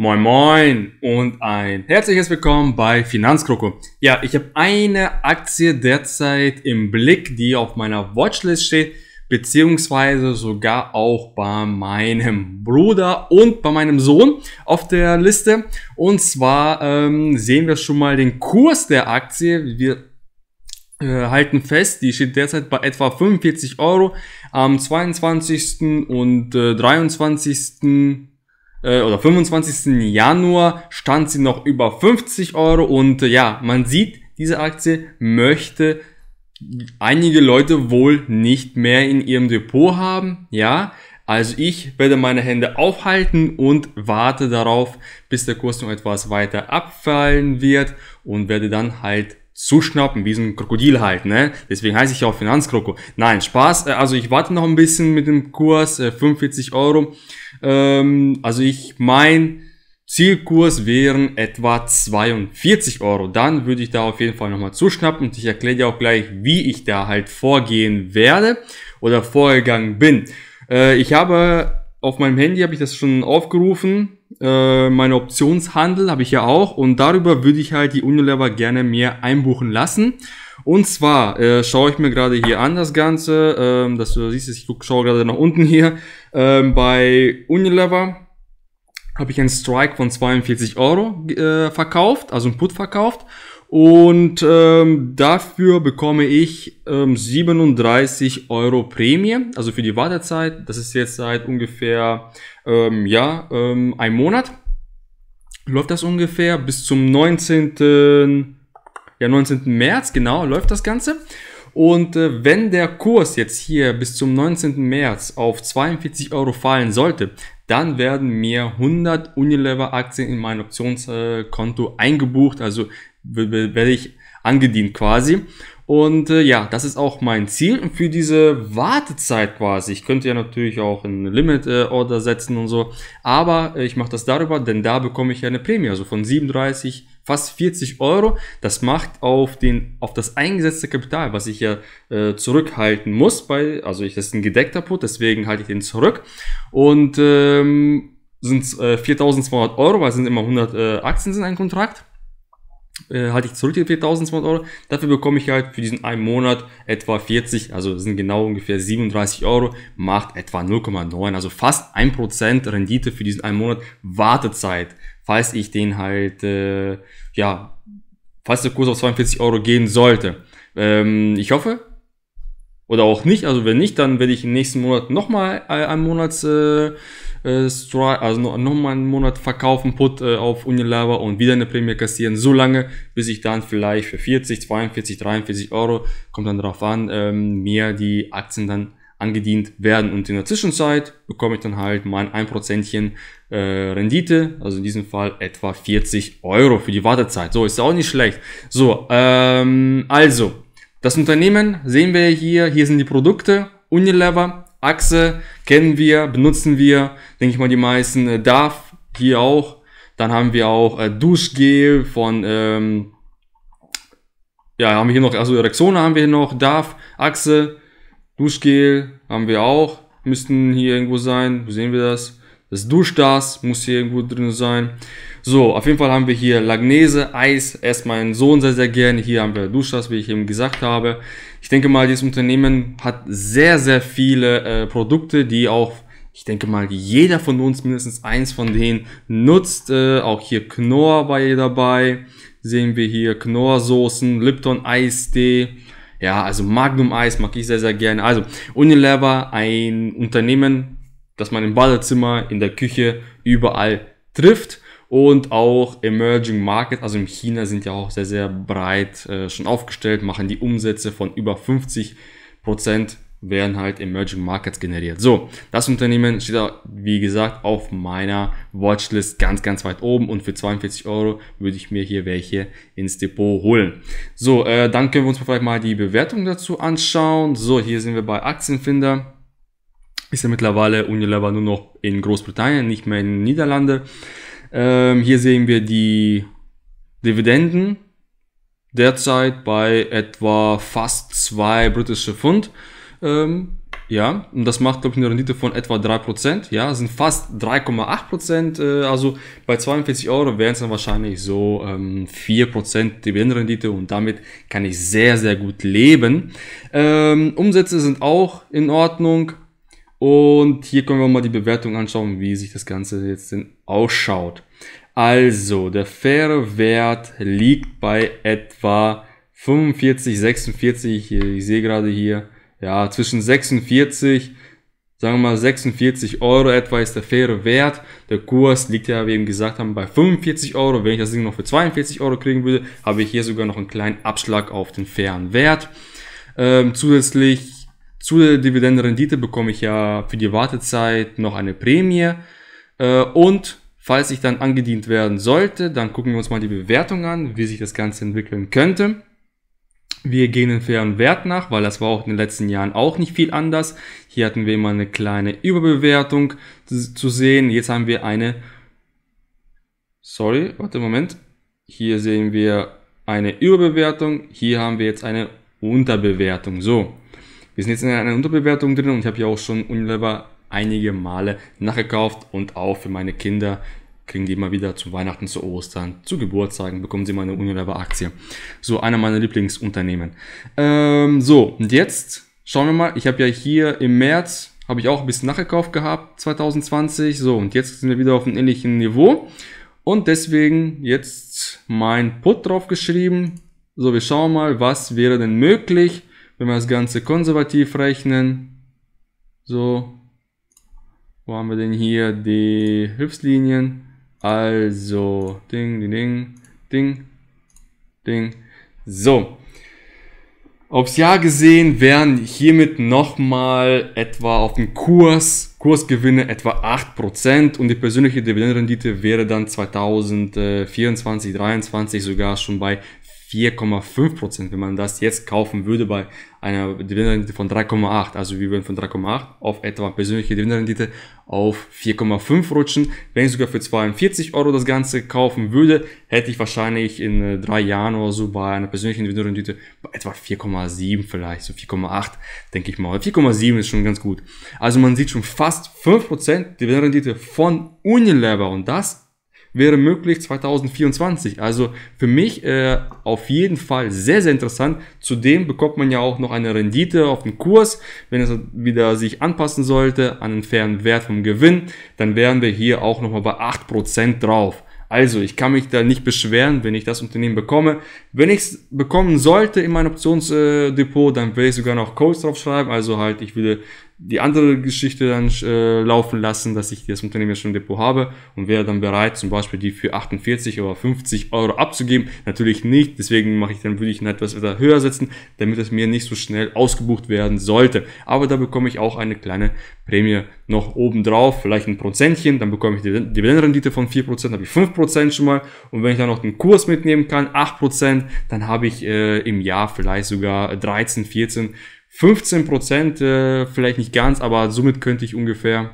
Moin Moin und ein herzliches Willkommen bei Finanzkroko. Ja, ich habe eine Aktie derzeit im Blick, die auf meiner Watchlist steht, beziehungsweise sogar auch bei meinem Bruder und bei meinem Sohn auf der Liste. Und zwar ähm, sehen wir schon mal den Kurs der Aktie. Wir äh, halten fest, die steht derzeit bei etwa 45 Euro am 22. und äh, 23 äh, oder 25. Januar stand sie noch über 50 Euro und äh, ja, man sieht, diese Aktie möchte einige Leute wohl nicht mehr in ihrem Depot haben, ja. Also ich werde meine Hände aufhalten und warte darauf, bis der Kurs noch etwas weiter abfallen wird und werde dann halt zuschnappen, wie so ein Krokodil halt, ne? Deswegen heiße ich ja auch Finanzkroko. Nein, Spaß. Äh, also ich warte noch ein bisschen mit dem Kurs, 45 äh, Euro. Ähm, also ich mein Zielkurs wären etwa 42 Euro. Dann würde ich da auf jeden Fall nochmal zuschnappen und ich erkläre dir auch gleich, wie ich da halt vorgehen werde oder vorgegangen bin. Äh, ich habe auf meinem Handy habe ich das schon aufgerufen. Äh, meine Optionshandel habe ich ja auch und darüber würde ich halt die Unilever gerne mir einbuchen lassen. Und zwar äh, schaue ich mir gerade hier an das Ganze, ähm, dass du siehst, ich schaue gerade nach unten hier. Ähm, bei Unilever habe ich einen Strike von 42 Euro äh, verkauft, also einen Put verkauft. Und ähm, dafür bekomme ich ähm, 37 Euro Prämie, also für die Wartezeit. Das ist jetzt seit ungefähr ähm, ja, ähm, einem Monat. Läuft das ungefähr bis zum 19. Ja, 19. März, genau, läuft das Ganze. Und äh, wenn der Kurs jetzt hier bis zum 19. März auf 42 Euro fallen sollte, dann werden mir 100 Unilever Aktien in mein Optionskonto eingebucht, also werde ich angedient quasi. Und äh, ja, das ist auch mein Ziel und für diese Wartezeit quasi. Ich könnte ja natürlich auch ein Limit äh, Order setzen und so, aber äh, ich mache das darüber, denn da bekomme ich ja eine Prämie, also von 37 Euro fast 40 Euro. Das macht auf, den, auf das eingesetzte Kapital, was ich ja äh, zurückhalten muss, bei, also ich, das ist ein gedeckter Put, deswegen halte ich den zurück. Und ähm, sind äh, 4.200 Euro, weil es sind immer 100 äh, Aktien in einem Kontrakt. Äh, halte ich zurück die 4.200 Euro. Dafür bekomme ich halt für diesen einen Monat etwa 40, also sind genau ungefähr 37 Euro, macht etwa 0,9, also fast 1% Rendite für diesen einen Monat Wartezeit falls ich den halt, äh, ja, falls der Kurs auf 42 Euro gehen sollte. Ähm, ich hoffe. Oder auch nicht. Also wenn nicht, dann werde ich im nächsten Monat nochmal äh, einen Monats, äh, äh also nochmal einen Monat verkaufen, Put äh, auf Unilever und wieder eine Prämie kassieren. So lange, bis ich dann vielleicht für 40, 42, 43 Euro, kommt dann darauf an, ähm, mir die Aktien dann angedient werden. Und in der Zwischenzeit bekomme ich dann halt mein 1% äh, Rendite, also in diesem Fall etwa 40 Euro für die Wartezeit. So, ist auch nicht schlecht. So, ähm, also, das Unternehmen sehen wir hier, hier sind die Produkte, Unilever, Achse, kennen wir, benutzen wir, denke ich mal die meisten, äh, DAF, hier auch. Dann haben wir auch äh, Duschgel von... Ähm, ja, haben wir hier noch, also Rexona haben wir hier noch, DAF, Achse, Duschgel haben wir auch, müssten hier irgendwo sein. Wo sehen wir das? Das Duschdas muss hier irgendwo drin sein. So, auf jeden Fall haben wir hier Lagnese, Eis, erst mein Sohn sehr, sehr gerne. Hier haben wir Duschdas, wie ich eben gesagt habe. Ich denke mal, dieses Unternehmen hat sehr, sehr viele äh, Produkte, die auch, ich denke mal, jeder von uns mindestens eins von denen nutzt. Äh, auch hier Knorr war hier dabei. Sehen wir hier Knorr-Soßen, Lipton-Eistee. Ja, also Magnum Eis mag ich sehr, sehr gerne. Also Unilever, ein Unternehmen, das man im Badezimmer, in der Küche, überall trifft. Und auch Emerging Market, also in China sind ja auch sehr, sehr breit äh, schon aufgestellt, machen die Umsätze von über 50 Prozent werden halt Emerging Markets generiert. So, das Unternehmen steht da, wie gesagt, auf meiner Watchlist ganz, ganz weit oben und für 42 Euro würde ich mir hier welche ins Depot holen. So, äh, dann können wir uns vielleicht mal die Bewertung dazu anschauen. So, hier sind wir bei Aktienfinder. Ist ja mittlerweile Unilever nur noch in Großbritannien, nicht mehr in den Niederlanden. Ähm, hier sehen wir die Dividenden derzeit bei etwa fast zwei britische Pfund. Ähm, ja, und das macht, glaube ich, eine Rendite von etwa 3%. Ja, sind fast 3,8%. Äh, also bei 42 Euro wären es dann wahrscheinlich so ähm, 4% Dividendenrendite und damit kann ich sehr, sehr gut leben. Ähm, Umsätze sind auch in Ordnung. Und hier können wir mal die Bewertung anschauen, wie sich das Ganze jetzt denn ausschaut. Also, der faire Wert liegt bei etwa 45, 46. Ich sehe gerade hier ja, zwischen 46, sagen wir mal 46 Euro etwa ist der faire Wert. Der Kurs liegt ja, wie eben gesagt haben, bei 45 Euro. Wenn ich das Ding noch für 42 Euro kriegen würde, habe ich hier sogar noch einen kleinen Abschlag auf den fairen Wert. Ähm, zusätzlich zu der Dividendenrendite bekomme ich ja für die Wartezeit noch eine Prämie. Äh, und falls ich dann angedient werden sollte, dann gucken wir uns mal die Bewertung an, wie sich das Ganze entwickeln könnte. Wir gehen den fairen Wert nach, weil das war auch in den letzten Jahren auch nicht viel anders. Hier hatten wir immer eine kleine Überbewertung zu sehen. Jetzt haben wir eine, sorry, warte, einen Moment. Hier sehen wir eine Überbewertung. Hier haben wir jetzt eine Unterbewertung. So, wir sind jetzt in einer Unterbewertung drin und ich habe ja auch schon Unilever einige Male nachgekauft und auch für meine Kinder kriegen die immer wieder zu Weihnachten, zu Ostern, zu Geburtstagen, bekommen sie mal eine Unilever-Aktie. So, einer meiner Lieblingsunternehmen. Ähm, so, und jetzt schauen wir mal. Ich habe ja hier im März, habe ich auch ein bisschen nachgekauft gehabt, 2020. So, und jetzt sind wir wieder auf einem ähnlichen Niveau. Und deswegen jetzt mein Put drauf geschrieben. So, wir schauen mal, was wäre denn möglich, wenn wir das Ganze konservativ rechnen. So, wo haben wir denn hier die Hilfslinien? Also, ding, ding, ding, ding, ding. So. Aufs Jahr gesehen wären hiermit nochmal etwa auf dem Kurs, Kursgewinne etwa 8% und die persönliche Dividendenrendite wäre dann 2024, 2023 sogar schon bei 4,5 Prozent, wenn man das jetzt kaufen würde bei einer Dividendenrendite von 3,8. Also wir würden von 3,8 auf etwa persönliche Dividendenrendite auf 4,5 rutschen. Wenn ich sogar für 42 Euro das Ganze kaufen würde, hätte ich wahrscheinlich in äh, drei Jahren oder so bei einer persönlichen Dividendenrendite bei etwa 4,7 vielleicht, so 4,8 denke ich mal. 4,7 ist schon ganz gut. Also man sieht schon fast 5 Prozent Dividendenrendite von Unilever und das wäre möglich 2024. Also für mich äh, auf jeden Fall sehr, sehr interessant. Zudem bekommt man ja auch noch eine Rendite auf den Kurs. Wenn es wieder sich anpassen sollte an einen fairen Wert vom Gewinn, dann wären wir hier auch nochmal bei 8% drauf. Also, ich kann mich da nicht beschweren, wenn ich das Unternehmen bekomme. Wenn ich es bekommen sollte in mein Optionsdepot, äh, dann werde ich sogar noch Codes draufschreiben. Also halt, ich würde die andere Geschichte dann äh, laufen lassen, dass ich das Unternehmen ja schon ein Depot habe und wäre dann bereit, zum Beispiel die für 48 oder 50 Euro abzugeben. Natürlich nicht, deswegen mache ich dann, würde ich ihn etwas höher setzen, damit es mir nicht so schnell ausgebucht werden sollte. Aber da bekomme ich auch eine kleine Prämie noch oben drauf, vielleicht ein Prozentchen, dann bekomme ich die Dividendenrendite von 4%, habe ich 5% schon mal und wenn ich dann noch den Kurs mitnehmen kann, 8%, dann habe ich äh, im Jahr vielleicht sogar 13, 14 15 Prozent, äh, vielleicht nicht ganz, aber somit könnte ich ungefähr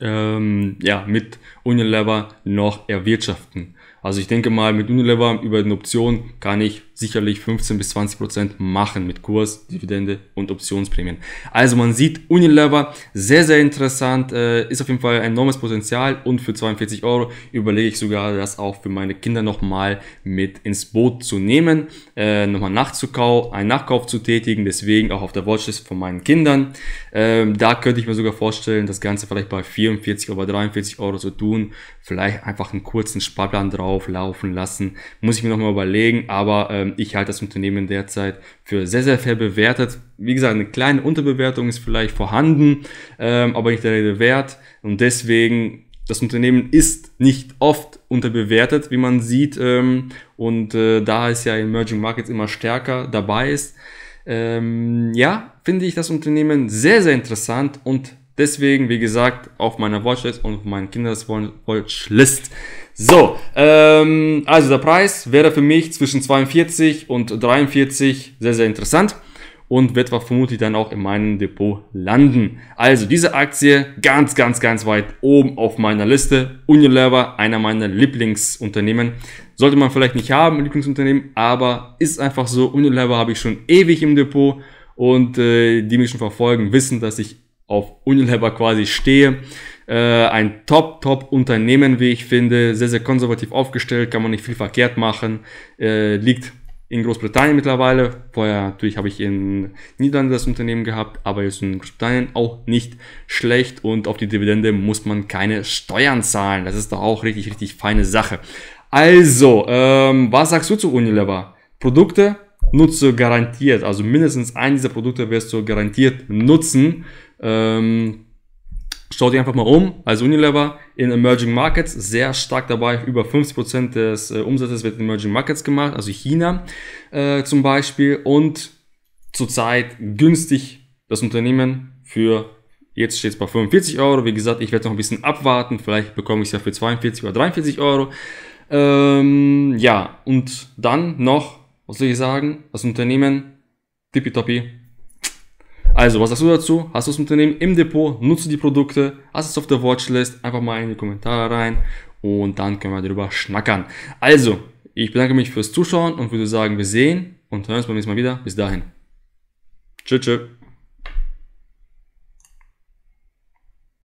ähm, ja, mit Unilever noch erwirtschaften. Also ich denke mal, mit Unilever über den Optionen kann ich sicherlich 15 bis 20 Prozent machen mit Kurs, Dividende und Optionsprämien. Also man sieht Unilever, sehr, sehr interessant, äh, ist auf jeden Fall ein enormes Potenzial und für 42 Euro überlege ich sogar, das auch für meine Kinder nochmal mit ins Boot zu nehmen, äh, nochmal nachzukaufen, einen Nachkauf zu tätigen, deswegen auch auf der Watchlist von meinen Kindern. Ähm, da könnte ich mir sogar vorstellen, das Ganze vielleicht bei 44 oder 43 Euro zu tun, vielleicht einfach einen kurzen Sparplan drauf laufen lassen, muss ich mir nochmal überlegen, aber ähm, ich halte das Unternehmen derzeit für sehr, sehr fair bewertet. Wie gesagt, eine kleine Unterbewertung ist vielleicht vorhanden, ähm, aber nicht der Rede wert. Und deswegen, das Unternehmen ist nicht oft unterbewertet, wie man sieht. Ähm, und äh, da es ja in Emerging Markets immer stärker dabei ist, ähm, ja, finde ich das Unternehmen sehr, sehr interessant und deswegen, wie gesagt, auf meiner Watchlist und auf meiner Kinderswatchlist. Watchlist so, ähm, also der Preis wäre für mich zwischen 42 und 43 sehr, sehr interessant und wird vermutlich dann auch in meinem Depot landen. Also diese Aktie ganz, ganz, ganz weit oben auf meiner Liste. Unilever, einer meiner Lieblingsunternehmen. Sollte man vielleicht nicht haben, Lieblingsunternehmen, aber ist einfach so. Unilever habe ich schon ewig im Depot und äh, die mich schon verfolgen, wissen, dass ich auf Unilever quasi stehe. Äh, ein Top, Top Unternehmen, wie ich finde, sehr, sehr konservativ aufgestellt, kann man nicht viel verkehrt machen, äh, liegt in Großbritannien mittlerweile. Vorher natürlich habe ich in Niederlande das Unternehmen gehabt, aber jetzt in Großbritannien auch nicht schlecht und auf die Dividende muss man keine Steuern zahlen. Das ist doch auch richtig, richtig feine Sache. Also, ähm, was sagst du zu Unilever? Produkte nutze garantiert, also mindestens ein dieser Produkte wirst du garantiert nutzen. Ähm, Schaut ihr einfach mal um. Also Unilever in Emerging Markets sehr stark dabei. Über 50% des äh, Umsatzes wird in Emerging Markets gemacht, also China äh, zum Beispiel. Und zurzeit günstig das Unternehmen für Jetzt steht es bei 45 Euro. Wie gesagt, ich werde noch ein bisschen abwarten. Vielleicht bekomme ich es ja für 42 oder 43 Euro. Ähm, ja, und dann noch, was soll ich sagen, das Unternehmen tippitoppi also, was sagst du dazu? Hast du das Unternehmen im Depot? Nutze die Produkte? Hast du es auf der Watchlist? Einfach mal in die Kommentare rein und dann können wir darüber schnackern. Also, ich bedanke mich fürs Zuschauen und würde sagen, wir sehen und hören uns beim nächsten Mal wieder. Bis dahin. Tschüss, tschüss.